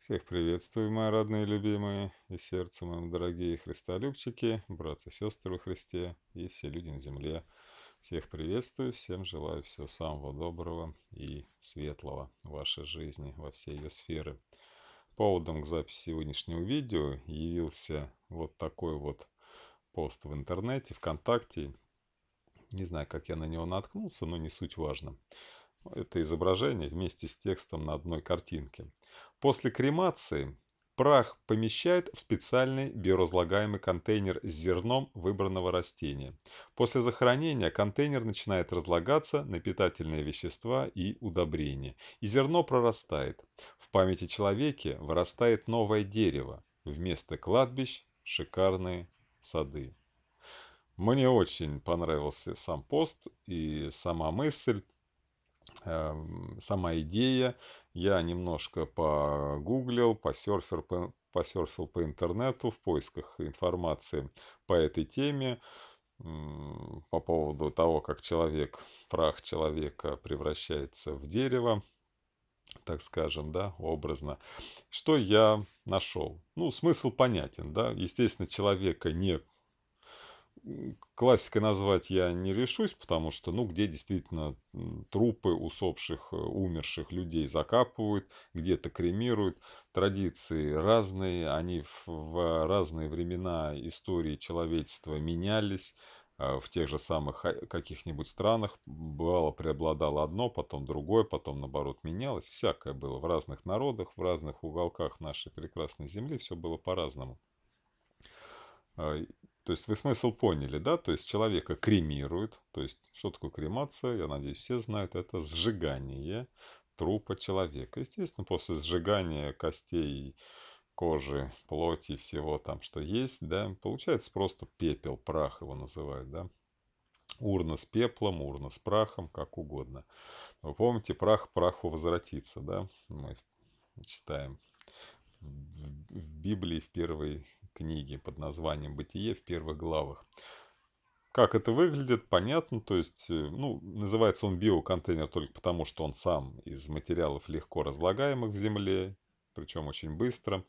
Всех приветствую, мои родные и любимые, и сердцу моим дорогие христолюбчики, братцы и сестры во Христе, и все люди на земле. Всех приветствую, всем желаю всего самого доброго и светлого в вашей жизни, во все ее сферы. Поводом к записи сегодняшнего видео явился вот такой вот пост в интернете, ВКонтакте. Не знаю, как я на него наткнулся, но не суть важно это изображение вместе с текстом на одной картинке. После кремации прах помещают в специальный биоразлагаемый контейнер с зерном выбранного растения. После захоронения контейнер начинает разлагаться на питательные вещества и удобрения, и зерно прорастает. В памяти человеке вырастает новое дерево, вместо кладбищ – шикарные сады. Мне очень понравился сам пост и сама мысль. Эм, сама идея. Я немножко погуглил, посерфер посерфил по интернету в поисках информации по этой теме по поводу того, как человек, прах человека превращается в дерево, так скажем, да, образно. Что я нашел? Ну, смысл понятен, да. Естественно, человека не классикой назвать я не решусь, потому что, ну, где действительно трупы усопших, э, умерших людей закапывают, где-то кремируют. Традиции разные, они в разные времена истории человечества менялись. А, в тех же самых а, каких-нибудь странах бывало преобладало одно, потом другое, потом наоборот менялось. Всякое было в разных народах, в разных уголках нашей прекрасной земли, все было по-разному. А, то есть вы смысл поняли, да? То есть человека кремируют. То есть что такое кремация? Я надеюсь, все знают. Это сжигание трупа человека. Естественно, после сжигания костей, кожи, плоти, всего там, что есть, да, получается просто пепел, прах его называют, да. Урна с пеплом, урна с прахом, как угодно. Вы помните, прах праху возвратится, да? Мы читаем в Библии в первой книги под названием «Бытие» в первых главах. Как это выглядит, понятно, то есть, э, ну, называется он биоконтейнер только потому, что он сам из материалов легко разлагаемых в земле, причем очень быстро.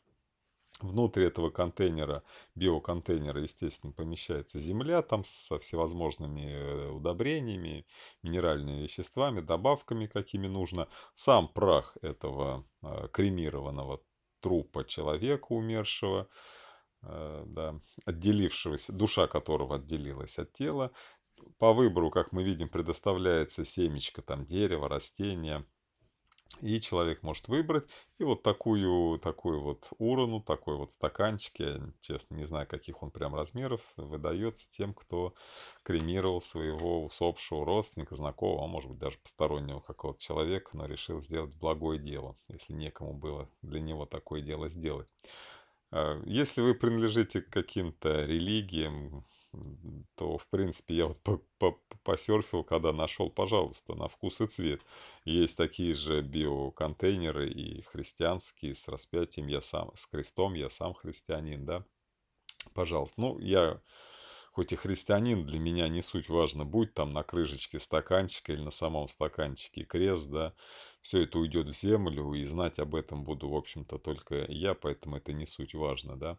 Внутри этого контейнера, биоконтейнера, естественно, помещается земля там со всевозможными э, удобрениями, минеральными веществами, добавками, какими нужно. Сам прах этого э, кремированного трупа человека умершего – Э, да, отделившегося, душа которого отделилась от тела. По выбору, как мы видим, предоставляется семечко там, дерево растение И человек может выбрать. И вот такую, такую вот урону, такой вот стаканчик, я честно не знаю, каких он прям размеров, выдается тем, кто кремировал своего усопшего родственника, знакомого, а может быть даже постороннего какого-то человека, но решил сделать благое дело, если некому было для него такое дело сделать. А, если вы принадлежите к каким-то религиям, то, в принципе, я вот посерфил, когда нашел, пожалуйста, на вкус и цвет. Есть такие же биоконтейнеры и христианские с распятием, я сам, с крестом, я сам христианин, да. Пожалуйста. Ну, я Хоть и христианин, для меня не суть важно, будь там на крышечке стаканчика или на самом стаканчике крест, да, все это уйдет в землю, и знать об этом буду, в общем-то, только я, поэтому это не суть важно, да.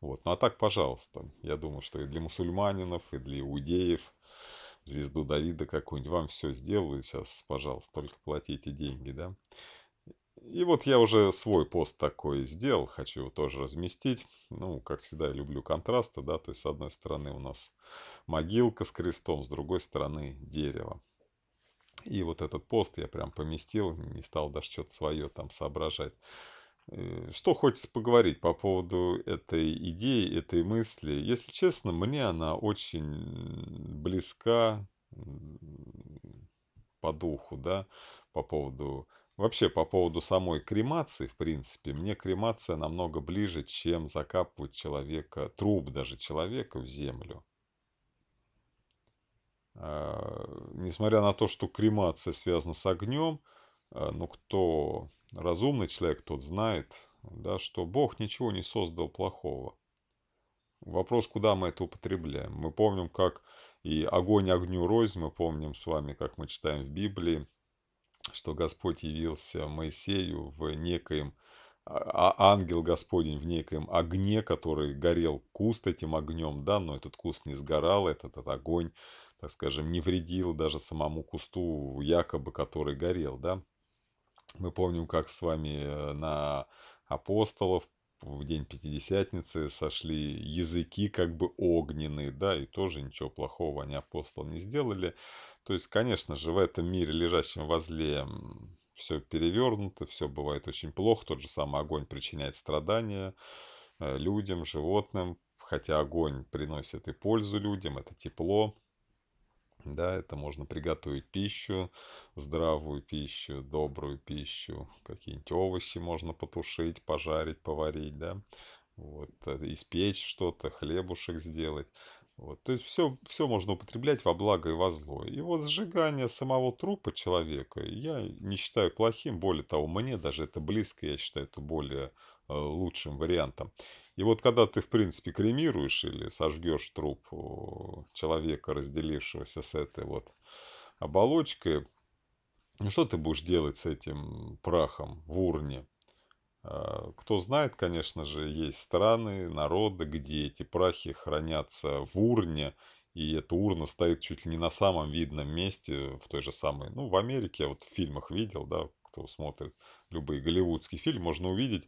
Вот, ну а так, пожалуйста, я думаю, что и для мусульманинов, и для иудеев, звезду Давида какую-нибудь вам все сделаю сейчас, пожалуйста, только платите деньги, да. И вот я уже свой пост такой сделал, хочу его тоже разместить. Ну, как всегда, я люблю контрасты, да, то есть с одной стороны у нас могилка с крестом, с другой стороны дерево. И вот этот пост я прям поместил, не стал даже что-то свое там соображать. Э, что хочется поговорить по поводу этой идеи, этой мысли. Если честно, мне она очень близка по духу, да, по поводу Вообще, по поводу самой кремации, в принципе, мне кремация намного ближе, чем закапывать человека, труп даже человека в землю. А, несмотря на то, что кремация связана с огнем, а, но ну, кто разумный человек, тот знает, да, что Бог ничего не создал плохого. Вопрос, куда мы это употребляем. Мы помним, как и огонь огню рознь, мы помним с вами, как мы читаем в Библии, что Господь явился Моисею в некоем, а, а ангел Господень в некоем огне, который горел куст этим огнем, да, но этот куст не сгорал, этот, этот огонь, так скажем, не вредил даже самому кусту, якобы, который горел, да. Мы помним, как с вами э, на апостолов в день Пятидесятницы сошли языки как бы огненные, да, и тоже ничего плохого они апостол не сделали. То есть, конечно же, в этом мире, лежащем возле, все перевернуто, все бывает очень плохо, тот же самый огонь причиняет страдания э, людям, животным, хотя огонь приносит и пользу людям, это тепло, да, это можно приготовить пищу, здравую пищу, добрую пищу, какие-нибудь овощи можно потушить, пожарить, поварить, да, вот, э, испечь что-то, хлебушек сделать. Вот, то есть все, все можно употреблять во благо и во зло. И вот сжигание самого трупа человека я не считаю плохим. Более того, мне даже это близко, я считаю это более э, лучшим вариантом. И вот когда ты, в принципе, кремируешь или сожгешь труп человека, разделившегося с этой вот оболочкой, ну, что ты будешь делать с этим прахом в урне? А, кто знает, конечно же, есть страны, народы, где эти прахи хранятся в урне, и эта урна стоит чуть ли не на самом видном месте, в той же самой, ну, в Америке, я вот в фильмах видел, да, кто смотрит любые голливудские фильмы, можно увидеть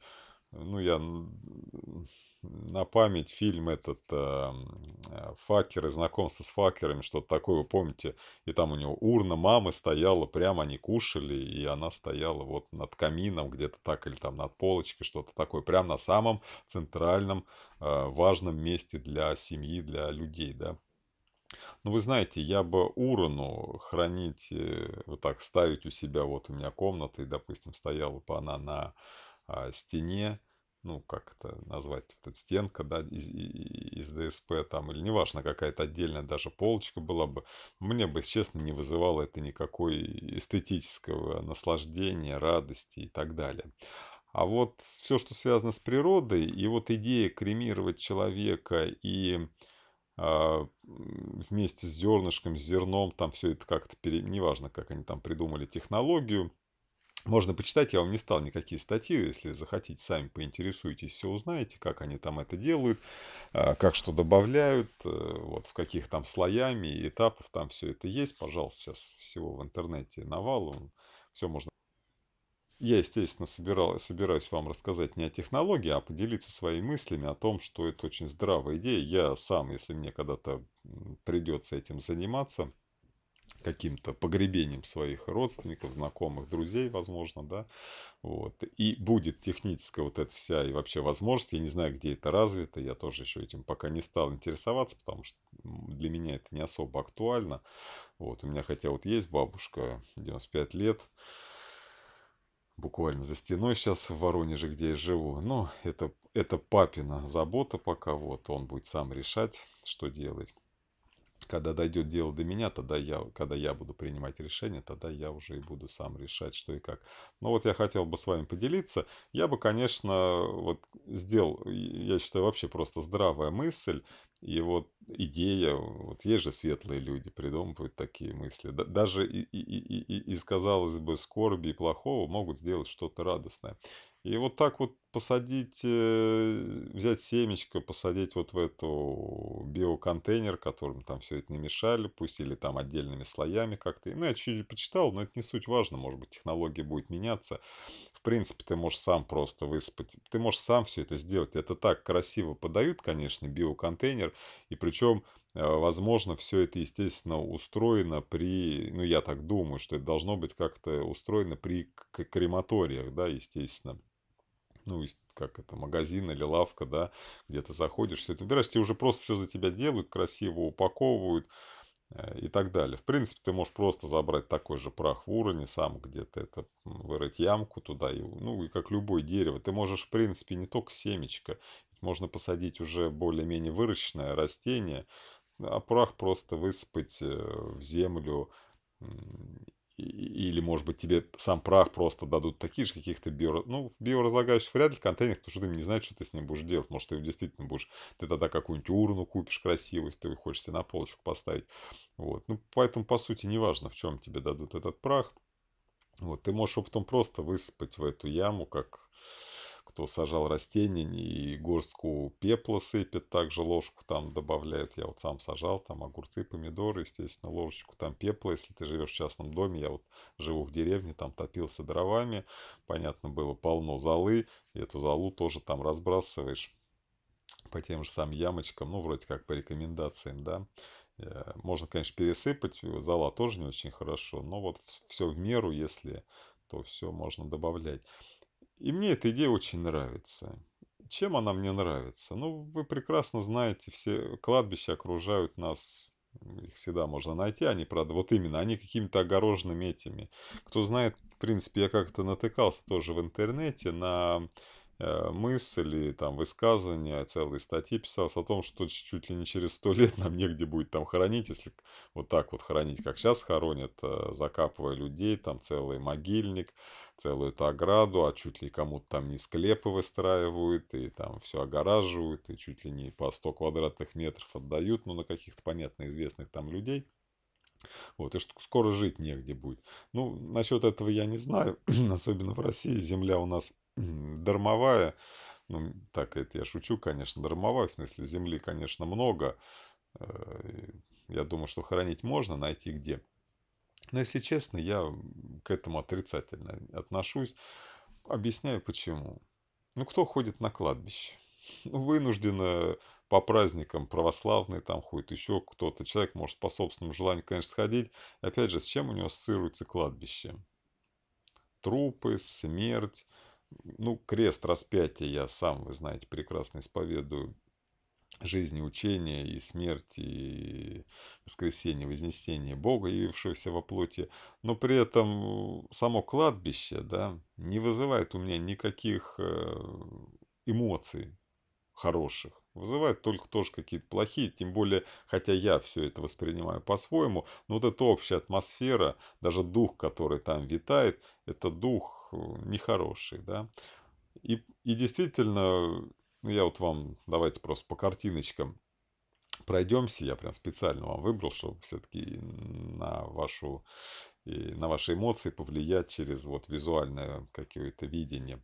ну, я на память фильм этот эм, э, «Факеры», «Знакомство с факерами», что-то такое, вы помните? И там у него урна мамы стояла, прямо они кушали, и она стояла вот над камином где-то так, или там над полочкой, что-то такое, прямо на самом центральном э, важном месте для семьи, для людей, да. Ну, вы знаете, я бы урну хранить, э, вот так ставить у себя, вот у меня комната, и, допустим, стояла бы она на а, стене, ну, как это назвать, вот эта стенка, да, из, из ДСП там, или неважно, какая-то отдельная даже полочка была бы, мне бы, честно, не вызывало это никакой эстетического наслаждения, радости и так далее. А вот все, что связано с природой, и вот идея кремировать человека и э, вместе с зернышком, с зерном, там все это как-то, пере... неважно, как они там придумали технологию, можно почитать, я вам не стал никакие статьи, если захотите, сами поинтересуйтесь, все узнаете, как они там это делают, а, как что добавляют, э, вот в каких там слоями, этапов там все это есть. Пожалуйста, сейчас всего в интернете навалом, все можно. Я, естественно, собирал, собираюсь вам рассказать не о технологии, а поделиться своими мыслями о том, что это очень здравая идея. Я сам, если мне когда-то придется этим заниматься – каким-то погребением своих родственников, знакомых, друзей, возможно, да, вот, и будет техническая вот эта вся и вообще возможность, я не знаю, где это развито, я тоже еще этим пока не стал интересоваться, потому что для меня это не особо актуально, вот, у меня хотя вот есть бабушка, 95 лет, буквально за стеной сейчас в Воронеже, где я живу. Но это, это папина забота пока, вот он будет сам решать, что делать когда дойдет дело до меня, тогда я, когда я буду принимать решение, тогда я уже и буду сам решать, что и как. Но вот я хотел бы с вами поделиться. Я бы, конечно, вот сделал, я считаю, вообще просто здравая мысль. И вот идея, вот есть же светлые люди, придумывают такие мысли. Даже и, и, и, и, и и казалось бы, скорби и плохого могут сделать что-то радостное. И вот так вот посадить, э, взять семечко, посадить вот в эту биоконтейнер, которым там все это намешали, пусть или там отдельными слоями как-то. Ну, я чуть почитал, но это не суть важно, может быть, технология будет меняться. В принципе, ты можешь сам просто высыпать, ты можешь сам все это сделать. Это так красиво подают, конечно, биоконтейнер, и причем э, Возможно, все это, естественно, устроено при, ну я так думаю, что это должно быть как-то устроено при крематориях, да, естественно ну, как это, магазин или лавка, да, где ты заходишь, все это убираешь, тебе уже просто все за тебя делают, красиво упаковывают э, и так далее. В принципе, ты можешь просто забрать такой же прах в уровне, сам где-то это вырыть ямку туда, и, ну и как любое дерево. Ты можешь, в принципе, не только семечко, можно посадить уже более-менее выращенное растение, а прах просто высыпать э, в землю или, может быть, тебе сам прах просто дадут такие же каких-то био... Ну, в биоразлагающих вряд ли контейнер, потому что ты не знаешь, что ты с ним будешь делать. Может, ты его действительно будешь... Ты тогда какую-нибудь урну купишь красивую, если ты хочешь себе на полочку поставить. Вот. Ну, поэтому, по сути, неважно, в чем тебе дадут этот прах. Вот. Ты можешь его потом просто высыпать в эту яму, как кто сажал растения, и горстку пепла сыпет, также ложку там добавляют. Я вот сам сажал там огурцы, помидоры, естественно, ложечку там пепла. Если ты живешь в частном доме, я вот живу в деревне, там топился дровами, понятно, было полно золы, и эту золу тоже там разбрасываешь по тем же самым ямочкам, ну, вроде как по рекомендациям, да. Э, можно, конечно, пересыпать, э, зала тоже не очень хорошо, но вот все в меру, если то все можно добавлять. И мне эта идея очень нравится. Чем она мне нравится? Ну, вы прекрасно знаете, все кладбища окружают нас их всегда можно найти, они, правда, вот именно, они какими-то огороженными этими. Кто знает, в принципе, я как-то натыкался тоже в интернете на Э, мысли, там, высказывания, целые статьи писалось о том, что чуть ли не через сто лет нам негде будет там хоронить, если вот так вот хоронить, как сейчас хоронят, э, закапывая людей, там целый могильник, целую эту ограду, а чуть ли кому-то там не склепы выстраивают, и там все огораживают, и чуть ли не по 100 квадратных метров отдают, ну, на каких-то, понятно, известных там людей. Вот, и что скоро жить негде будет. Ну, насчет этого я не знаю, особенно в России земля у нас дармовая, ну, так это я шучу, конечно, дармовая, в смысле земли, конечно, много. Э, я думаю, что хранить можно, найти где. Но, если честно, я к этому отрицательно отношусь. Объясняю, почему. Ну, кто ходит на кладбище? Ну, вынужденно по праздникам православные там ходит, еще кто-то. Человек может по собственному желанию, конечно, сходить. Опять же, с чем у него ассоциируется кладбище? Трупы, смерть, ну, крест распятия я сам, вы знаете, прекрасно исповедую жизни, учения и смерти, и воскресения, вознесения Бога, явившегося во плоти. Но при этом э, само кладбище да, не вызывает у меня никаких э, эмоций хороших. Вызывает только тоже какие-то плохие, тем более, хотя я все это воспринимаю по-своему, но вот эта общая атмосфера, даже дух, который там витает, это дух Э, нехороший, да. И, и действительно, ну, я вот вам, давайте просто по картиночкам пройдемся. Я прям специально вам выбрал, чтобы все-таки на вашу и на ваши эмоции повлиять через вот визуальное какое-то видение.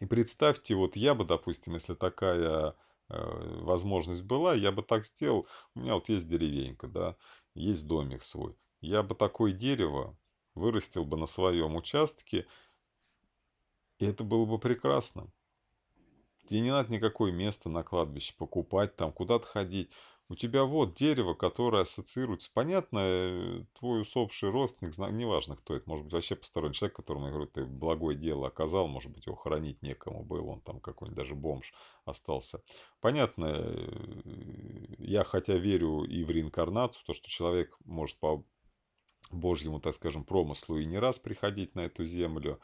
И представьте, вот я бы, допустим, если такая э, возможность была, я бы так сделал. У меня вот есть деревенька, да, есть домик свой. Я бы такое дерево вырастил бы на своем участке, и это было бы прекрасно. Тебе не надо никакое место на кладбище покупать, там куда-то ходить. У тебя вот дерево, которое ассоциируется. Понятно, э, твой усопший родственник, неважно кто это, может быть вообще посторонний человек, которому, я говорю, ты благое дело оказал, может быть его хоронить некому был, он там какой-нибудь даже бомж остался. Понятно, э, я хотя верю и в реинкарнацию, то, что человек может по Божьему, так скажем, промыслу и не раз приходить на эту землю.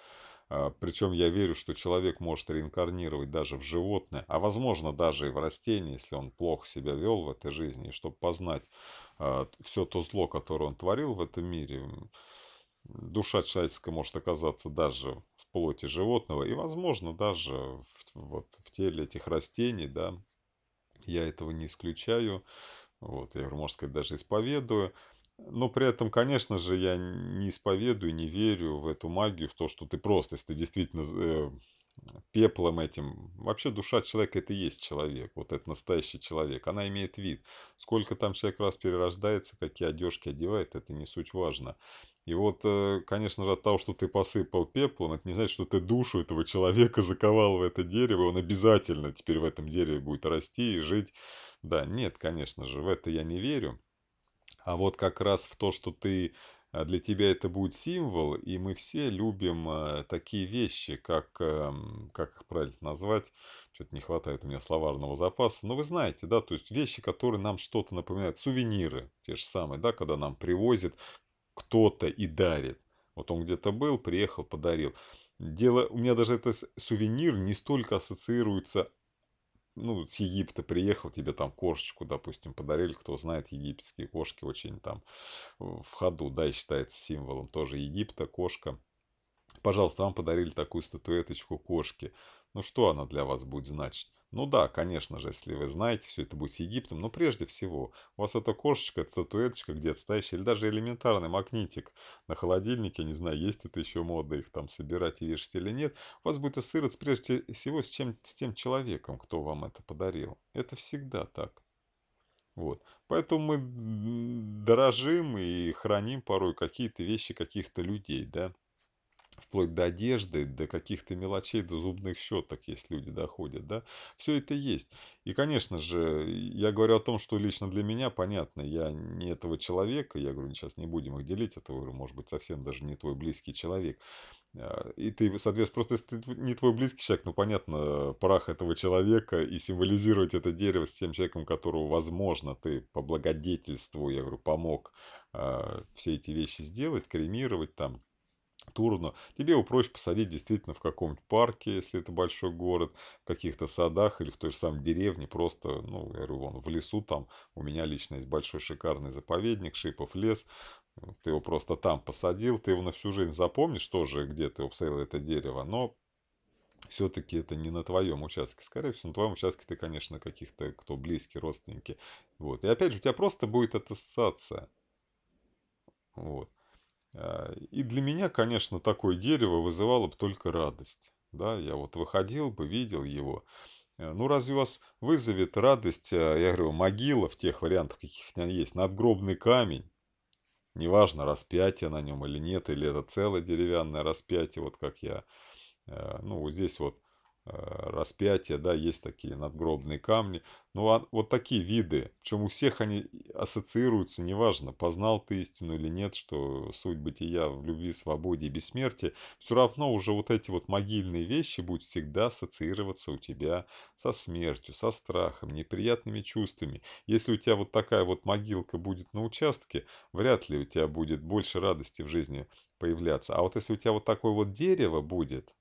А, Причем я верю, что человек может реинкарнировать даже в животное, а возможно даже и в растение, если он плохо себя вел в этой жизни. И чтобы познать а, все то зло, которое он творил в этом мире, душа человеческая может оказаться даже в плоти животного и, возможно, даже в, вот, в теле этих растений, да. Я этого не исключаю. Вот, я, можно сказать, даже исповедую. Но при этом, конечно же, я не исповедую, не верю в эту магию, в то, что ты просто, если ты действительно э, пеплом этим... Вообще душа человека – это и есть человек, вот это настоящий человек. Она имеет вид. Сколько там человек раз перерождается, какие одежки одевает, это не суть важно. И вот, э, конечно же, от того, что ты посыпал пеплом, это не значит, что ты душу этого человека заковал в это дерево, он обязательно теперь в этом дереве будет расти и жить. Да, нет, конечно же, в это я не верю а вот как раз в то, что ты а, для тебя это будет символ, и мы все любим а, такие вещи, как, эм, как их правильно назвать, что-то не хватает у меня словарного запаса, но ну, вы знаете, да, то есть вещи, которые нам что-то напоминают, сувениры те же самые, да, когда нам привозит кто-то и дарит. Вот он где-то был, приехал, подарил. Дело, у меня даже это сувенир не столько ассоциируется ну, с Египта приехал, тебе там кошечку, допустим, подарили, кто знает, египетские кошки очень там в ходу, да, и считается символом тоже Египта, кошка. Пожалуйста, вам подарили такую статуэточку кошки. Ну, что она для вас будет значить? Ну да, конечно же, если вы знаете, все это будет с Египтом, но прежде всего, у вас эта кошечка, статуэточка где-то стоящая, или даже элементарный магнитик на холодильнике, не знаю, есть это еще мода их там собирать и вешать или нет, у вас будет ассоциироваться прежде всего с, чем, с тем человеком, кто вам это подарил. Это всегда так. Вот. Поэтому мы дорожим и храним порой какие-то вещи каких-то людей, да вплоть до одежды, до каких-то мелочей, до зубных щеток, если люди доходят, да, все это есть. И, конечно же, я говорю о том, что лично для меня понятно, я не этого человека, я говорю, сейчас не будем их делить, это, может быть, совсем даже не твой близкий человек. А, и ты, соответственно, просто если ты не твой близкий человек, ну, понятно, прах этого человека и символизировать это дерево с тем человеком, которого, возможно, ты по благодетельству, я говорю, помог а, все эти вещи сделать, кремировать там, Турну. Тебе его проще посадить действительно в каком-нибудь парке, если это большой город, в каких-то садах или в той же самой деревне, просто, ну, я говорю, вон в лесу там у меня лично есть большой шикарный заповедник, Шипов лес, ты его просто там посадил, ты его на всю жизнь запомнишь тоже, где ты посадил это дерево, но все-таки это не на твоем участке. Скорее всего, на твоем участке ты, конечно, каких-то, кто близкие, родственники. Вот. И опять же, у тебя просто будет ассоциация. Вот. А, и для меня, конечно, такое дерево вызывало бы только радость. Да, я вот выходил бы, видел его. Э, ну, разве вас вызовет радость, а, я говорю, могила в тех вариантах, каких у меня есть, надгробный камень, неважно, распятие на нем или нет, или это целое деревянное распятие, вот как я, э, ну, здесь вот Э, распятия, да, есть такие надгробные камни. Ну, а вот такие виды, причем у всех они ассоциируются, неважно, познал ты истину или нет, что суть бытия в любви, свободе и бессмертии, все равно уже вот эти вот могильные вещи будут всегда ассоциироваться у тебя со смертью, со страхом, неприятными чувствами. Если у тебя вот такая вот могилка будет на участке, вряд ли у тебя будет больше радости в жизни появляться. А вот если у тебя вот такое вот дерево будет,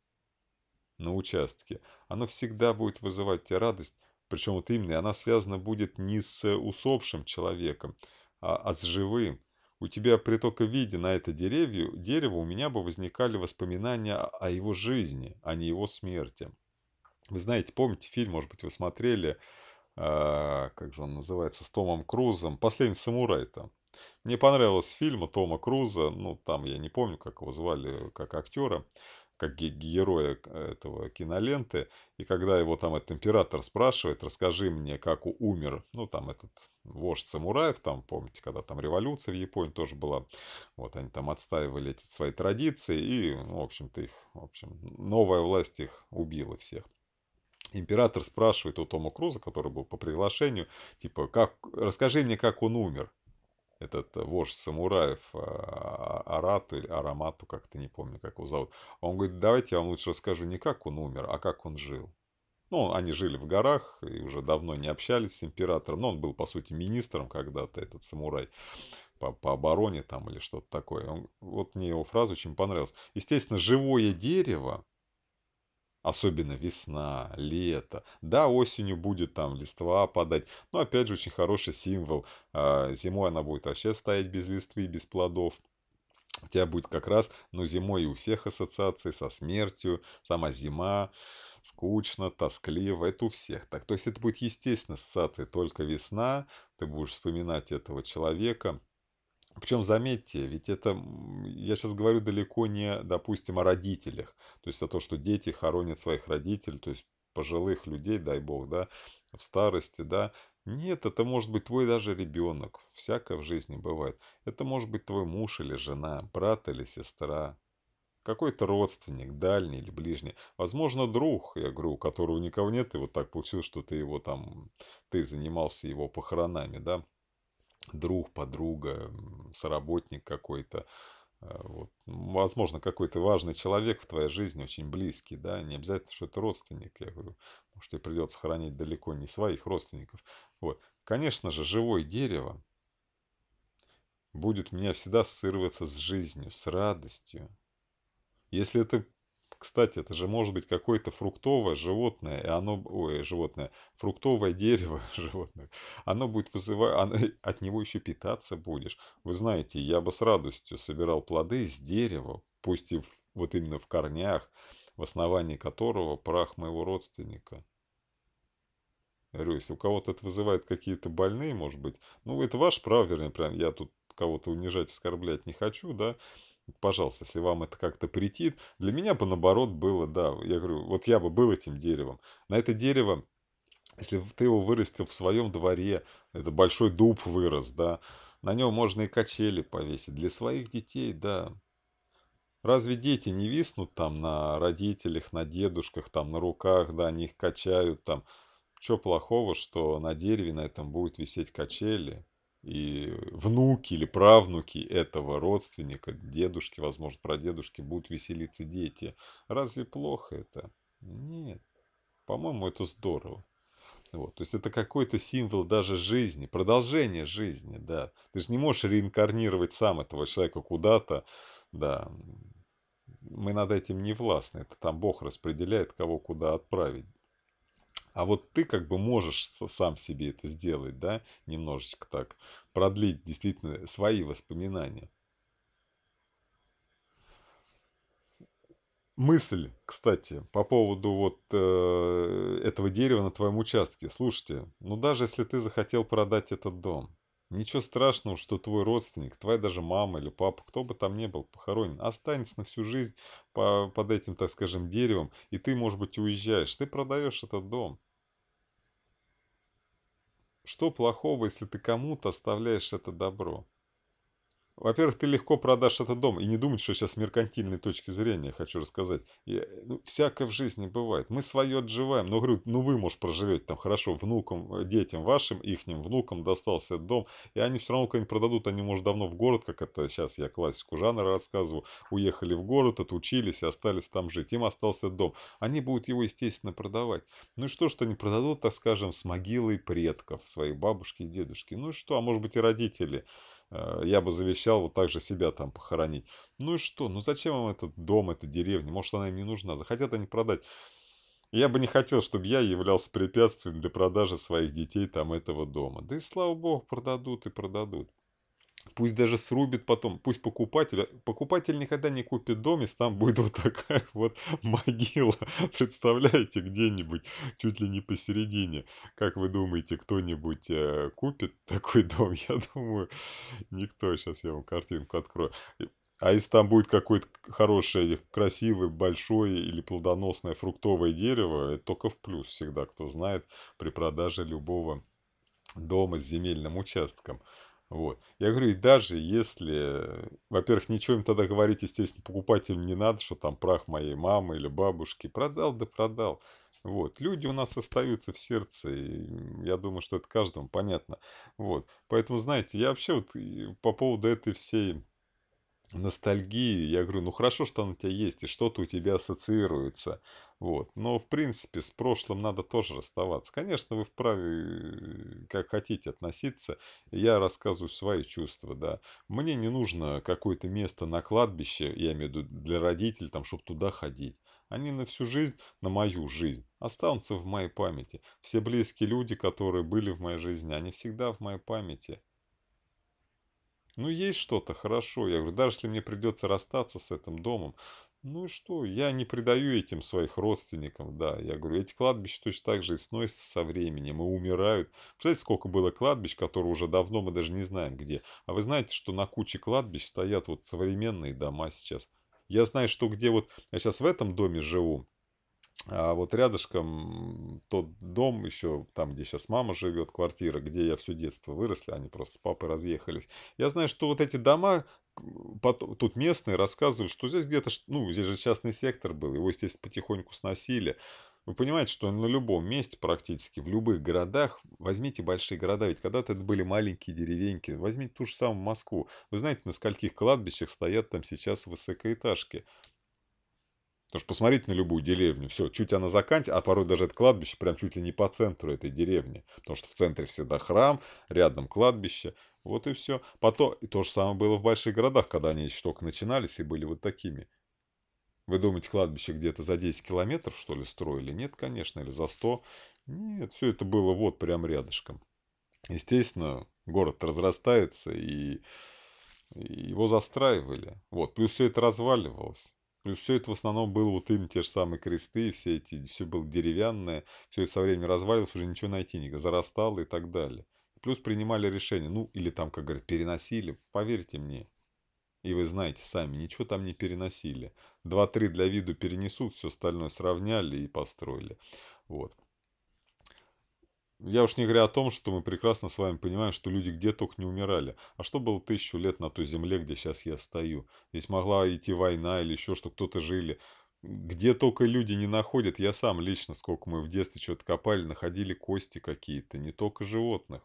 на участке. Оно всегда будет вызывать тебе радость, причем вот именно она связана будет не с усопшим человеком, а, а с живым. У тебя при только виде на это деревье, дерево у меня бы возникали воспоминания о его жизни, а не его смерти. Вы знаете, помните фильм, может быть, вы смотрели, э, как же он называется, с Томом Крузом, «Последний самурай» там. Мне понравился фильм Тома Круза, ну, там я не помню, как его звали, как актера как героя э, этого киноленты. И когда его там этот император спрашивает, расскажи мне, как умер, ну, там этот вождь самураев, там, помните, когда там революция в Японии тоже была, вот они там отстаивали эти свои традиции, и, ну, в общем-то, их, в общем, новая власть их убила всех. Император спрашивает у Тома Круза, который был по приглашению, типа, как, расскажи мне, как он умер этот э, вождь самураев, э, а, Арату или Арамату, как-то не помню, как его зовут. Он говорит, давайте я вам лучше расскажу не как он умер, а как он жил. Ну, они жили в горах и уже давно не общались с императором. Но он был, по сути, министром когда-то, этот самурай, по, по обороне там или что-то такое. Он, вот мне его фраза очень понравилась. Естественно, живое дерево Особенно весна, лето. Да, осенью будет там листва падать. Но опять же очень хороший символ. А, зимой она будет вообще стоять без листвы, без плодов. У тебя будет как раз, ну, зимой и у всех ассоциации со смертью, сама зима, скучно, тоскливо, это у всех так. То есть это будет естественная ассоциация, только весна, ты будешь вспоминать этого человека, причем, заметьте, ведь это, я сейчас говорю далеко не, допустим, о родителях. То есть, о том, что дети хоронят своих родителей, то есть, пожилых людей, дай бог, да, в старости, да. Нет, это может быть твой даже ребенок. Всякое в жизни бывает. Это может быть твой муж или жена, брат или сестра, какой-то родственник, дальний или ближний, возможно, друг, я говорю, у которого никого нет, и вот так получилось, что ты его там, ты занимался его похоронами, да, друг, подруга, соработник какой-то, э, вот. Ну, возможно, какой-то важный человек в твоей жизни, очень близкий, да, не обязательно, что это родственник, я говорю, может, тебе придется хранить далеко не своих родственников. Вот. Конечно же, живое дерево будет у меня всегда ассоциироваться с жизнью, с радостью. Если это кстати, это же может быть какое-то фруктовое животное, и оно, ой, животное, фруктовое дерево животное, оно будет вызывать, оно, от него еще питаться будешь. Вы знаете, я бы с радостью собирал плоды с дерева, пусть и в, вот именно в корнях, в основании которого прах моего родственника. Я говорю, если у кого-то это вызывает какие-то больные, может быть, ну, это ваш прав, вернее, прям, я тут кого-то унижать, оскорблять не хочу, да, пожалуйста, если вам это как-то претит. Для меня бы наоборот было, да, я говорю, вот я бы был этим деревом. На это дерево, если ты его вырастил в своем дворе, это большой дуб вырос, да, на нем можно и качели повесить. Для своих детей, да. Разве дети не виснут там на родителях, на дедушках, там на руках, да, они их качают там. Что плохого, что на дереве на этом будут висеть качели? и внуки или правнуки этого родственника, дедушки, возможно, прадедушки, будут веселиться дети. Разве плохо это? Нет. По-моему, это здорово. Вот. То есть это какой-то символ даже жизни, продолжение жизни, да. Ты же не можешь реинкарнировать сам этого человека куда-то, да. Мы над этим не властны. Это там Бог распределяет, кого куда отправить. А вот ты как бы можешь сам себе это сделать, да, немножечко так, продлить действительно свои воспоминания. Мысль, кстати, по поводу вот э, этого дерева на твоем участке. Слушайте, ну даже если ты захотел продать этот дом, Ничего страшного, что твой родственник, твоя даже мама или папа, кто бы там ни был похоронен, останется на всю жизнь по, под этим, так скажем, деревом, и ты, может быть, уезжаешь. Ты продаешь этот дом. Что плохого, если ты кому-то оставляешь это добро? Во-первых, ты легко продашь этот дом. И не думать, что сейчас с меркантильной точки зрения, хочу рассказать. Я, ну, всякое в жизни бывает. Мы свое отживаем. Но, говорю, ну вы, может, проживете там хорошо внукам, э, детям вашим, ихним внукам достался этот дом. И они все равно когда-нибудь продадут. Они, может, давно в город, как это сейчас я классику жанра рассказываю, уехали в город, отучились и остались там жить. Им остался этот дом. Они будут его, естественно, продавать. Ну и что, что они продадут, так скажем, с могилой предков своей бабушки и дедушки. Ну и что, а может быть и родители. Э, я бы завещал вот так же себя там похоронить. Ну и что? Ну зачем им этот дом, эта деревня? Может, она им не нужна? Захотят они продать. Я бы не хотел, чтобы я являлся препятствием для продажи своих детей там этого дома. Да и слава богу, продадут и продадут. Пусть даже срубит потом, пусть покупатель, покупатель никогда не купит дом, если там будет вот такая вот могила, представляете, где-нибудь, чуть ли не посередине. Как вы думаете, кто-нибудь э, купит такой дом? Я думаю, никто. Сейчас я вам картинку открою. А если там будет какое-то хорошее, красивое, большое или плодоносное фруктовое дерево, это только в плюс всегда, кто знает, при продаже любого дома с земельным участком. Вот. Я говорю, и даже если, во-первых, ничего им тогда говорить, естественно, покупателям не надо, что там прах моей мамы или бабушки. Продал, да продал. Вот. Люди у нас остаются в сердце, и я думаю, что это каждому понятно. Вот. Поэтому, знаете, я вообще вот по поводу этой всей ностальгии. Я говорю, ну хорошо, что он у тебя есть, и что-то у тебя ассоциируется. Вот. Но, в принципе, с прошлым надо тоже расставаться. Конечно, вы вправе э, как хотите относиться. Я рассказываю свои чувства, да. Мне не нужно какое-то место на кладбище, я имею в виду для родителей, там, чтобы туда ходить. Они на всю жизнь, на мою жизнь, останутся в моей памяти. Все близкие люди, которые были в моей жизни, они всегда в моей памяти. Ну, есть что-то, хорошо. Я говорю, даже если мне придется расстаться с этим домом, ну и что, я не предаю этим своих родственникам, да. Я говорю, эти кладбища точно так же и сносятся со временем, и умирают. Представляете, сколько было кладбищ, которые уже давно мы даже не знаем где. А вы знаете, что на куче кладбищ стоят вот современные дома сейчас. Я знаю, что где вот... Я сейчас в этом доме живу, а вот рядышком тот дом, еще там, где сейчас мама живет, квартира, где я все детство выросли, а они просто с папой разъехались. Я знаю, что вот эти дома, тут местные рассказывали, что здесь где-то, ну, здесь же частный сектор был, его, естественно, потихоньку сносили. Вы понимаете, что на любом месте практически, в любых городах, возьмите большие города, ведь когда-то это были маленькие деревеньки, возьмите ту же самую Москву. Вы знаете, на скольких кладбищах стоят там сейчас высокоэтажки. Потому что посмотрите на любую деревню, все, чуть она заканчивается, а порой даже это кладбище прям чуть ли не по центру этой деревни. Потому что в центре всегда храм, рядом кладбище, вот и все. Потом, и то же самое было в больших городах, когда они еще только начинались и были вот такими. Вы думаете, кладбище где-то за 10 километров, что ли, строили? Нет, конечно, или за 100. Нет, все это было вот прям рядышком. Естественно, город разрастается, и его застраивали. Вот, плюс все это разваливалось плюс ну, все это в основном было вот им те же самые кресты, все эти, все было деревянное, все это со временем развалилось, уже ничего найти не зарастало и так далее. Плюс принимали решение ну или там, как говорят, переносили, поверьте мне. И вы знаете сами, ничего там не переносили. Два-три для виду перенесут, все остальное сравняли и построили. Вот. Я уж не говоря о том, что мы прекрасно с вами понимаем, что люди где только не умирали. А что было тысячу лет на той земле, где сейчас я стою? Здесь могла идти война или еще что, кто-то жили. Где только люди не находят, я сам лично, сколько мы в детстве что-то копали, находили кости какие-то, не только животных.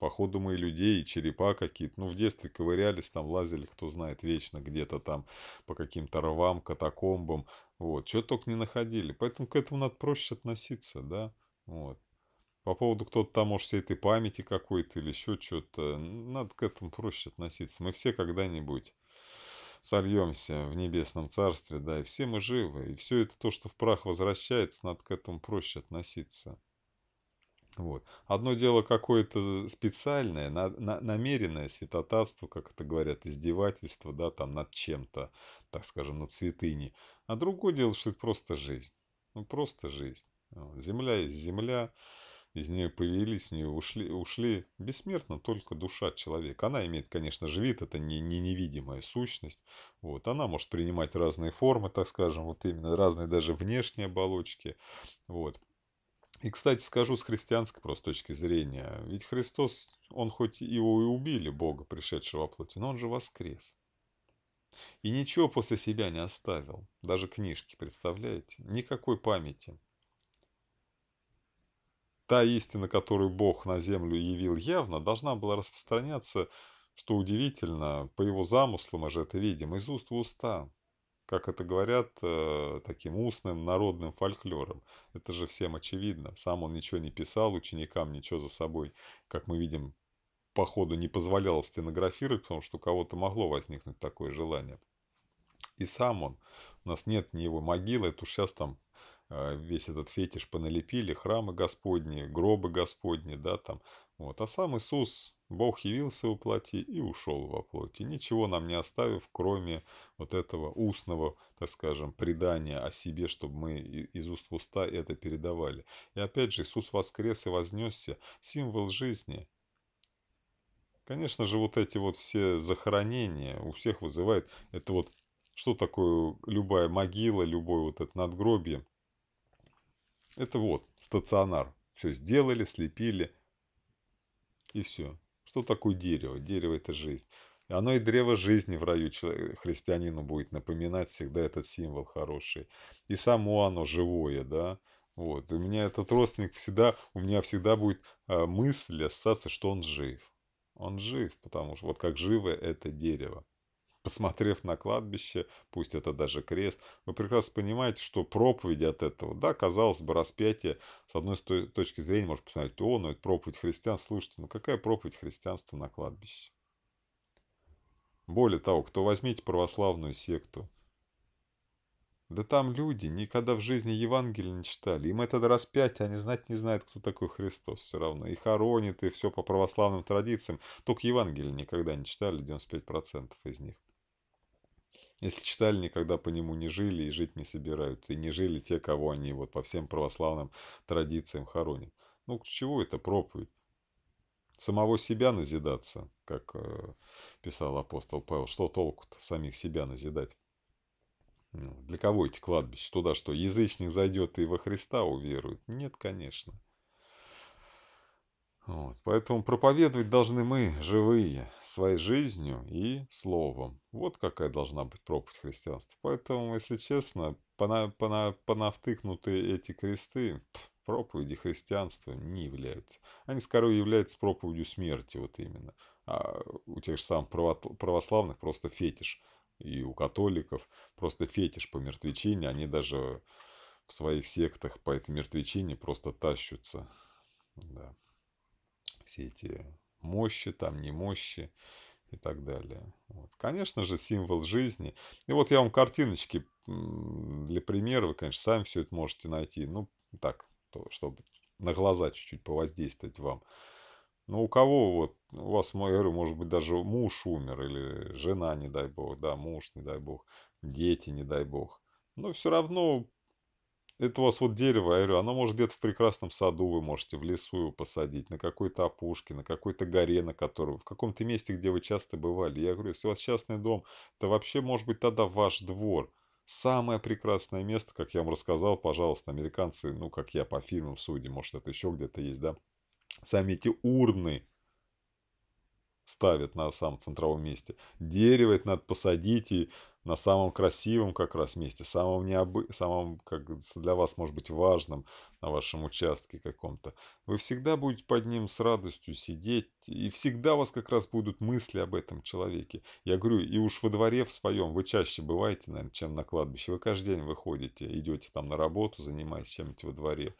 Походу мы и людей, и черепа какие-то. Ну, в детстве ковырялись, там лазили, кто знает, вечно где-то там по каким-то рвам, катакомбам. Вот, что только не находили. Поэтому к этому надо проще относиться, да. Вот. По поводу кто-то там, может, всей этой памяти какой-то или еще что-то, надо к этому проще относиться. Мы все когда-нибудь сольемся в небесном царстве, да, и все мы живы, и все это то, что в прах возвращается, надо к этому проще относиться. Вот. Одно дело какое-то э, специальное, на, на, намеренное святотатство, как это говорят, издевательство, да, там над чем-то, так скажем, над святыней. А другое дело, что это просто жизнь. Ну, просто жизнь. Э, земля есть земля из нее появились, с нее ушли, ушли бессмертно только душа человека. Она имеет, конечно же, вид, это не, не невидимая сущность. Вот. Она может принимать разные формы, так скажем, вот именно разные даже внешние оболочки. Вот. И, кстати, скажу с христианской просто точки зрения, ведь Христос, он хоть его и убили, Бога, пришедшего во плоти, но он же воскрес. И ничего после себя не оставил, даже книжки, представляете? Никакой памяти, Та истина, которую Бог на землю явил явно, должна была распространяться, что удивительно, по его замыслу мы же это видим, из уст в уста. Как это говорят э, таким устным народным фольклором. Это же всем очевидно. Сам он ничего не писал, ученикам ничего за собой, как мы видим, походу не позволял стенографировать, потому что у кого-то могло возникнуть такое желание. И сам он. У нас нет ни его могилы, это уж сейчас там а, весь этот фетиш поналепили, храмы Господни, гробы Господни, да, там. Вот. А сам Иисус, Бог явился во плоти и ушел во плоти, ничего нам не оставив, кроме вот этого устного, так скажем, предания о себе, чтобы мы из уст в уста это передавали. И опять же, Иисус воскрес и вознесся, символ жизни, Конечно же, вот эти вот все захоронения у всех вызывает это вот что такое любая могила, любое вот это надгробие. Это вот, стационар. Все сделали, слепили. И все. Что такое дерево? Дерево – это жизнь. И оно и древо жизни в раю э, христианину будет напоминать всегда этот символ хороший. И само оно живое, да. Вот. И у меня этот родственник всегда, у меня всегда будет э, мысль остаться, что он жив. Он жив, потому что вот как живое это дерево посмотрев на кладбище, пусть это даже крест, вы прекрасно понимаете, что проповеди от этого, да, казалось бы, распятие, с одной точки зрения, может посмотреть, о, ну это проповедь христиан, слушайте, ну какая проповедь христианства на кладбище? Более того, кто возьмите православную секту, да там люди никогда в жизни Евангелие не читали. Им это распятие, они знать не знают, кто такой Христос все равно. И хоронит, и все по православным традициям. Только Евангелие никогда не читали, 95% из них. Если читали, никогда по нему не жили и жить не собираются. И не жили те, кого они вот по всем православным традициям хоронят. Ну, к чего это проповедь? Самого себя назидаться, как э, писал апостол Павел. Что толку-то самих себя назидать? Ну, для кого эти кладбища? Туда что, язычник зайдет и во Христа уверует? Нет, конечно. Вот. Поэтому проповедовать должны мы, живые, своей жизнью и словом. Вот какая должна быть проповедь христианства. Поэтому, если честно, пона, пона, понавтыкнутые эти кресты проповеди христианства не являются. Они скорее являются проповедью смерти, вот именно. А у тех же самых православных просто фетиш. И у католиков просто фетиш по мертвечине. Они даже в своих сектах по этой мертвечине просто тащутся. Да все эти мощи, там не мощи и так далее. Вот. Конечно же, символ жизни. И вот я вам картиночки для примера, вы, конечно, сами все это можете найти. Ну, так, то, чтобы на глаза чуть-чуть повоздействовать вам. Но ну, у кого вот, у вас, я говорю, может быть, даже муж умер, или жена, не дай бог, да, муж, не дай бог, дети, не дай бог. Но все равно это у вас вот дерево, я говорю, оно может где-то в прекрасном саду, вы можете в лесу его посадить, на какой-то опушке, на какой-то горе, на которой, в каком-то месте, где вы часто бывали. Я говорю, если у вас частный дом, то вообще может быть тогда ваш двор. Самое прекрасное место, как я вам рассказал, пожалуйста, американцы, ну, как я по фильмам судя, может, это еще где-то есть, да, сами эти урны, ставят на самом центровом месте. Дерево это надо посадить и на самом красивом как раз месте, самом, необы... самом как для вас может быть важном на вашем участке каком-то. Вы всегда будете под ним с радостью сидеть, и всегда у вас как раз будут мысли об этом человеке. Я говорю, и уж во дворе в своем вы чаще бываете, наверное, чем на кладбище. Вы каждый день выходите, идете там на работу, занимаясь чем-нибудь во дворе.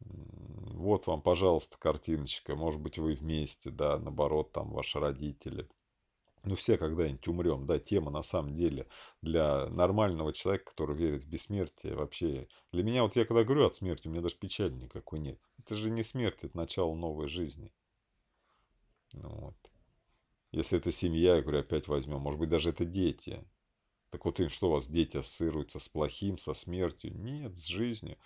Вот вам, пожалуйста, картиночка. Может быть, вы вместе, да, наоборот, там ваши родители. Ну, все когда-нибудь умрем, да, тема на самом деле для нормального человека, который верит в бессмертие, вообще, для меня, вот я когда говорю от смерти, у меня даже печали никакой нет. Это же не смерть, это начало новой жизни. Ну, вот. Если это семья, я говорю, опять возьмем, может быть, даже это дети. Так вот, им что у вас, дети ассоциируются с плохим, со смертью? Нет, с жизнью.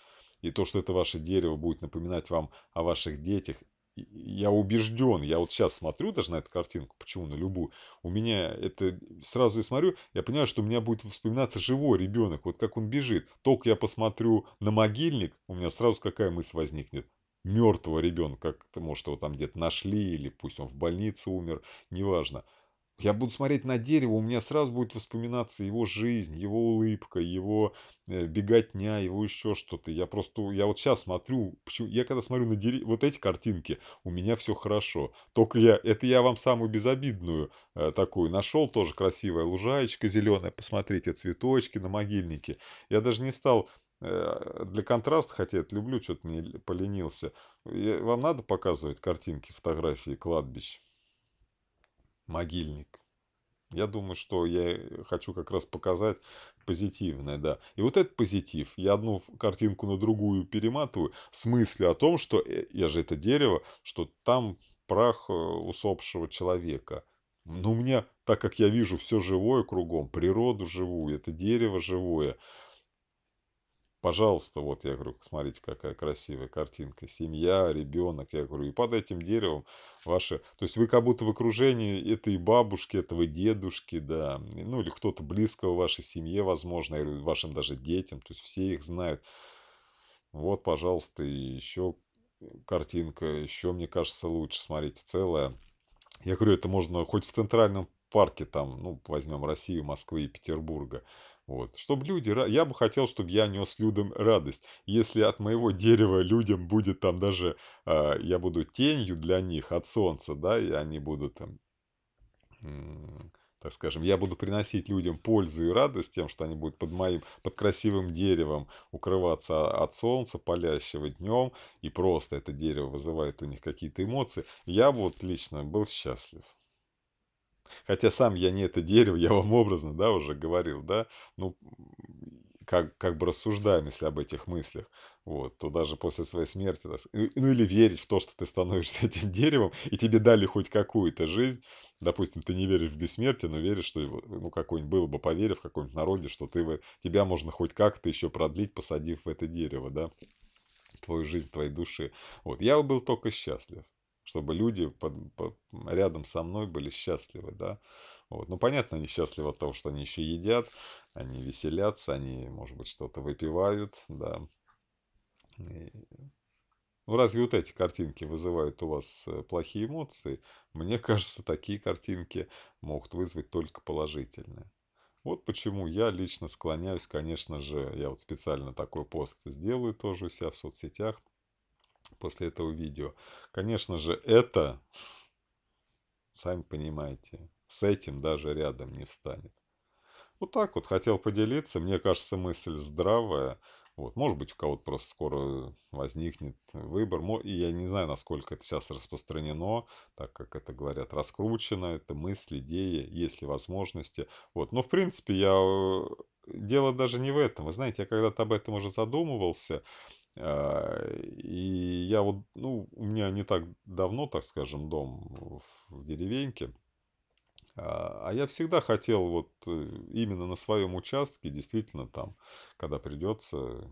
И то, что это ваше дерево будет напоминать вам о ваших детях, я убежден, я вот сейчас смотрю даже на эту картинку, почему на любую, у меня это сразу и смотрю, я понимаю, что у меня будет вспоминаться живой ребенок, вот как он бежит. Только я посмотрю на могильник, у меня сразу какая мысль возникнет. Мертвого ребенка, как-то, может, его там где-то нашли, или пусть он в больнице умер, неважно. Я буду смотреть на дерево, у меня сразу будет воспоминаться его жизнь, его улыбка, его э, беготня, его еще что-то. Я просто, я вот сейчас смотрю, я когда смотрю на деревья, вот эти картинки, у меня все хорошо. Только я, это я вам самую безобидную э, такую нашел, тоже красивая лужаечка зеленая, посмотрите, цветочки на могильнике. Я даже не стал э, для контраста, хотя я это люблю, что-то не поленился. Э, вам надо показывать картинки, фотографии кладбищ? могильник. Я думаю, что я э, хочу как раз показать позитивное, да. И вот этот позитив, я одну картинку на другую перематываю с мыслью о том, что э, я же это дерево, что там прах э, усопшего человека. Но у меня, так как я вижу все живое кругом, природу живую, это дерево живое, пожалуйста, вот я говорю, смотрите, какая красивая картинка, семья, ребенок, я говорю, и под этим деревом ваши, то есть вы как будто в окружении этой бабушки, этого дедушки, да, ну или кто-то близкого вашей семье, возможно, я говорю, вашим даже детям, то есть все их знают. Вот, пожалуйста, еще картинка, еще, мне кажется, лучше, смотрите, целая. Я говорю, это можно хоть в центральном парке, там, ну, возьмем Россию, Москвы и Петербурга, вот. Чтобы люди... Я бы хотел, чтобы я нес людям радость. Если от моего дерева людям будет там даже... Э, я буду тенью для них от солнца, да, и они будут там... Э, так скажем, я буду приносить людям пользу и радость тем, что они будут под моим, под красивым деревом укрываться от солнца, палящего днем, и просто это дерево вызывает у них какие-то эмоции, я вот лично был счастлив. Хотя сам я не это дерево, я вам образно, да, уже говорил, да, ну, как, как бы рассуждаем, если об этих мыслях, вот, то даже после своей смерти, э, ну или верить в то, что ты становишься этим деревом, и тебе дали хоть какую-то жизнь, допустим, ты не веришь в бессмертие, но веришь, что, ну, какой-нибудь, было бы поверив в каком-нибудь народе, что ты, тебя можно хоть как-то еще продлить, посадив в это дерево, да, твою жизнь, твоей души, вот, я был только счастлив чтобы люди под, под, рядом со мной были счастливы, да. Вот. Ну, понятно, они счастливы от того, что они еще едят, они веселятся, они, может быть, что-то выпивают, да. И... Ну, разве вот эти картинки вызывают у вас э, плохие эмоции? Мне кажется, такие картинки могут вызвать только положительные. Вот почему я лично склоняюсь, конечно же, я вот специально такой пост сделаю тоже у себя в соцсетях, после этого видео. Конечно же, это, сами понимаете, с этим даже рядом не встанет. Вот так вот хотел поделиться. Мне кажется, мысль здравая. Вот, может быть, у кого-то просто скоро возникнет выбор. И я не знаю, насколько это сейчас распространено, так как это, говорят, раскручено. Это мысль, идея, есть ли возможности. Вот, но, в принципе, я... Э, дело даже не в этом. Вы знаете, я когда-то об этом уже задумывался. А, и я вот, ну, у меня не так давно, так скажем, дом в деревеньке. А, а я всегда хотел вот э, именно на своем участке, действительно там, когда придется,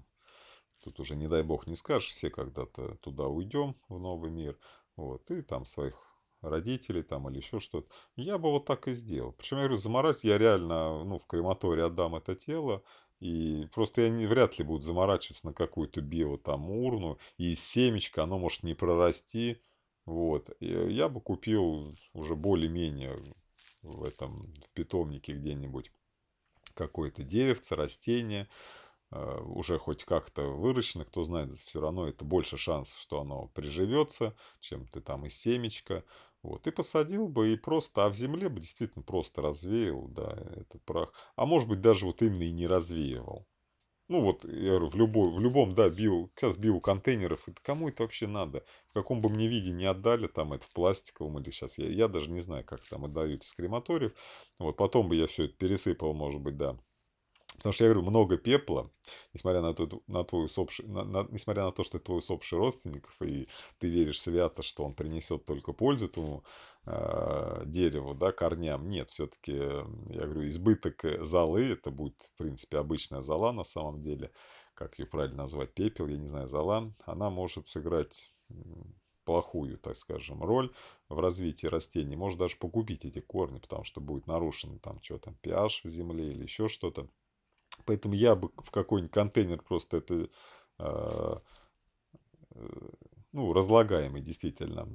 тут уже не дай бог не скажешь, все когда-то туда уйдем, в новый мир, вот, и там своих родителей там или еще что-то. Я бы вот так и сделал. Причем, я говорю, заморать я реально, ну, в крематории отдам это тело, и просто они вряд ли будут заморачиваться на какую-то био там урну. И семечко, оно может не прорасти. Вот. И я бы купил уже более-менее в этом в питомнике где-нибудь какое-то деревце, растение, э, уже хоть как-то выращено, кто знает, все равно это больше шансов, что оно приживется, чем ты там из семечка. Вот, и посадил бы, и просто, а в земле бы действительно просто развеял, да, этот прах. А может быть, даже вот именно и не развеивал. Ну вот, я говорю, в, любой, в любом, да, био, сейчас биоконтейнеров, это кому это вообще надо? В каком бы мне виде не отдали, там это в пластиковом или сейчас, я, я даже не знаю, как там отдают из крематориев. Вот, потом бы я все это пересыпал, может быть, да, Потому что я говорю, много пепла, несмотря на, то, на, твой усопший, на, на, несмотря на то, что ты твой усопший родственников, и ты веришь свято, что он принесет только пользу этому э, а, дереву, да, корням. Нет, все-таки, я говорю, избыток э, золы, это будет, в принципе, обычная зола на самом деле, как ее правильно назвать, пепел, я не знаю, зола, она может сыграть плохую, так скажем, роль в развитии растений. Может даже погубить эти корни, потому что будет нарушен там что то pH в земле или еще что-то. Поэтому я бы в какой-нибудь контейнер просто это, а, э, ну, разлагаемый действительно.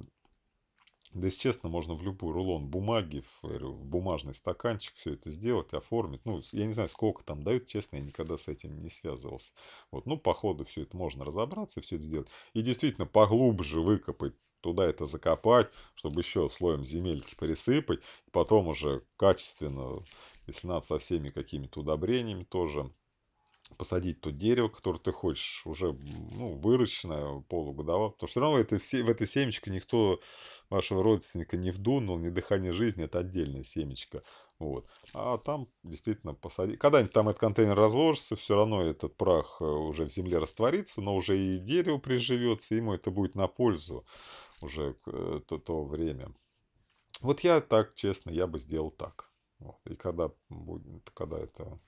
Да, если честно, можно в любой рулон бумаги, в, э, в бумажный стаканчик все это сделать, оформить. Ну, я не знаю, сколько там дают, честно, я никогда с этим не связывался. Вот, ну, по ходу все это можно разобраться, все это сделать. И действительно, поглубже выкопать туда это закопать, чтобы еще слоем земельки присыпать, потом уже качественно если надо со всеми какими-то удобрениями тоже посадить то дерево, которое ты хочешь, уже ну, выращенное, полугодовое, потому что все равно это все, в этой семечко никто вашего родственника не вдунул, не дыхание жизни, это отдельное семечко. Вот. А там действительно посадить. Когда-нибудь там этот контейнер разложится, все равно этот прах э, уже в земле растворится, но уже и дерево приживется, ему это будет на пользу уже э, то, то время. Вот я так, честно, я бы сделал так. Вот. И когда, будет, когда это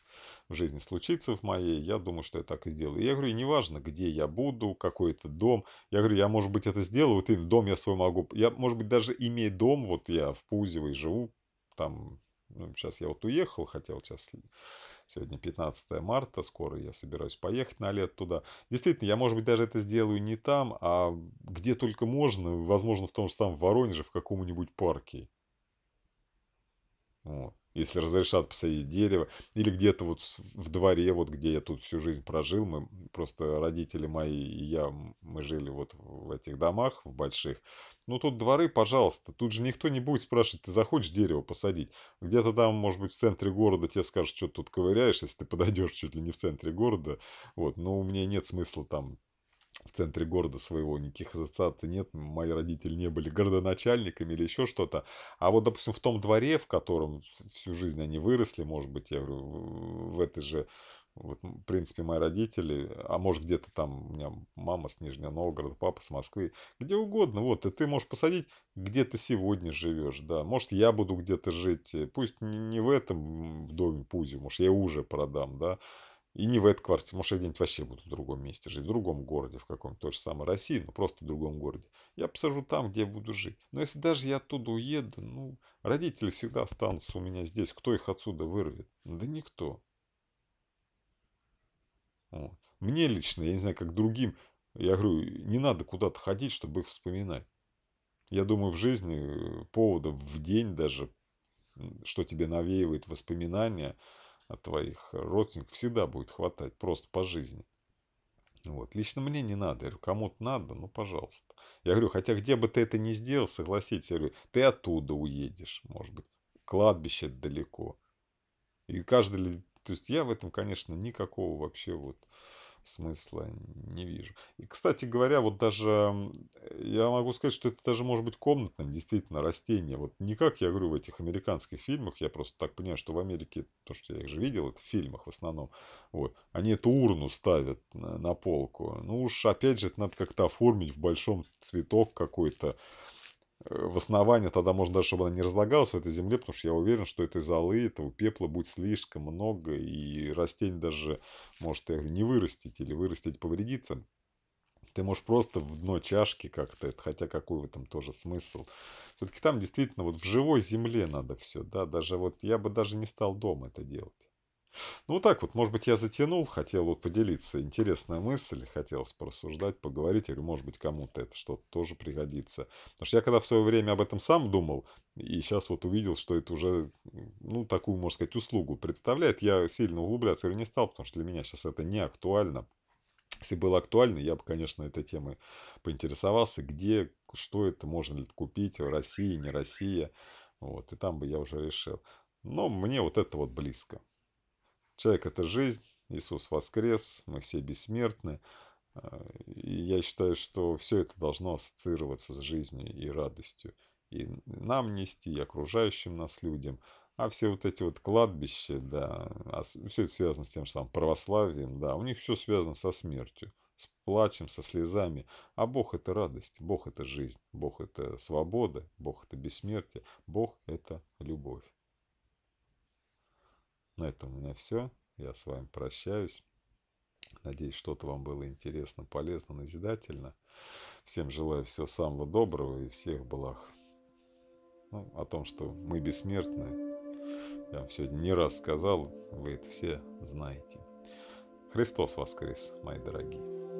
в жизни случится в моей, я думаю, что я так и сделаю. И я говорю, неважно, где я буду, какой это дом. Я говорю, я, может быть, это сделаю, вот именно дом я свой могу. Я, может быть, даже имея дом, вот я в Пузево и живу, там, ну, сейчас я вот уехал, хотя вот сейчас сегодня 15 марта, скоро я собираюсь поехать на лет туда. Действительно, я, может быть, даже это сделаю не там, а где только можно, возможно, в том же самом Воронеже, в каком-нибудь парке. Вот если разрешат посадить дерево. Или где-то вот в дворе, вот где я тут всю жизнь прожил, мы просто родители мои и я, мы жили вот в этих домах, в больших. Ну тут дворы, пожалуйста, тут же никто не будет спрашивать, ты захочешь дерево посадить? Где-то там, может быть, в центре города тебе скажут, что тут ковыряешь, если ты подойдешь чуть ли не в центре города. Вот, но у меня нет смысла там в центре города своего, никаких ассоциаций нет, мои родители не были городоначальниками или еще что-то. А вот, допустим, в том дворе, в котором всю жизнь они выросли, может быть, я говорю, в этой же вот, в принципе, мои родители, а может где-то там у меня мама с Нижнего Новгорода, папа с Москвы, где угодно, вот, и ты можешь посадить, где ты сегодня живешь, да, может я буду где-то жить, э, пусть не в этом доме Пузи, может я уже продам, да, и не в этой квартире. Может, я где-нибудь вообще буду в другом месте жить, в другом городе, в каком-то той же самой России, но просто в другом городе. Я посажу там, где я буду жить. Но если даже я оттуда уеду, ну, родители всегда останутся у меня здесь. Кто их отсюда вырвет? Да никто. Вот. Мне лично, я не знаю, как другим, я говорю, не надо куда-то ходить, чтобы их вспоминать. Я думаю, в жизни э, поводов в день даже, что тебе навеивает воспоминания – от твоих родственников всегда будет хватать просто по жизни. Вот. Лично мне не надо. Я говорю, кому-то надо, ну, пожалуйста. Я говорю, хотя где бы ты это ни сделал, согласитесь, я говорю, ты оттуда уедешь, может быть. Кладбище далеко. И каждый... То есть я в этом, конечно, никакого вообще вот смысла не вижу. И, кстати говоря, вот даже я могу сказать, что это даже может быть комнатным действительно растение. Вот не как я говорю в этих американских фильмах, я просто так понимаю, что в Америке, то, что я их же видел, это в фильмах в основном, вот, они эту урну ставят на, на полку. Ну уж, опять же, это надо как-то оформить в большом цветок какой-то в основании, тогда можно даже, чтобы она не разлагалась в этой земле, потому что я уверен, что этой золы, этого пепла будет слишком много, и растение даже может, я говорю, не вырастить или вырастить повредиться. Ты можешь просто в дно чашки как-то, хотя какой в этом тоже смысл. Все-таки там действительно вот в живой земле надо все, да, даже вот я бы даже не стал дома это делать. Ну, вот так вот, может быть, я затянул, хотел вот поделиться. Интересная мысль, хотелось порассуждать, поговорить. Я говорю, может быть, кому-то это что-то тоже пригодится. Потому что я когда в свое время об этом сам думал, и сейчас вот увидел, что это уже, ну, такую, можно сказать, услугу представляет, я сильно углубляться говорю, не стал, потому что для меня сейчас это не актуально. Если было актуально, я бы, конечно, этой темой поинтересовался, где, что это, можно ли купить, в России, не Россия. Вот, и там бы я уже решил. Но мне вот это вот близко. Человек – это жизнь, Иисус воскрес, мы все бессмертны. А, и я считаю, что все это должно ассоциироваться с жизнью и радостью. И нам нести, и окружающим нас людям. А все вот эти вот кладбища, да, а все это связано с тем же самым православием, да, у них все связано со смертью, с плачем, со слезами. А Бог – это радость, Бог – это жизнь, Бог – это свобода, Бог – это бессмертие, Бог – это любовь. На этом у меня все. Я с вами прощаюсь. Надеюсь, что-то вам было интересно, полезно, назидательно. Всем желаю всего самого доброго и всех благ. Ну, о том, что мы бессмертны, я вам сегодня не раз сказал, вы это все знаете. Христос воскрес, мои дорогие.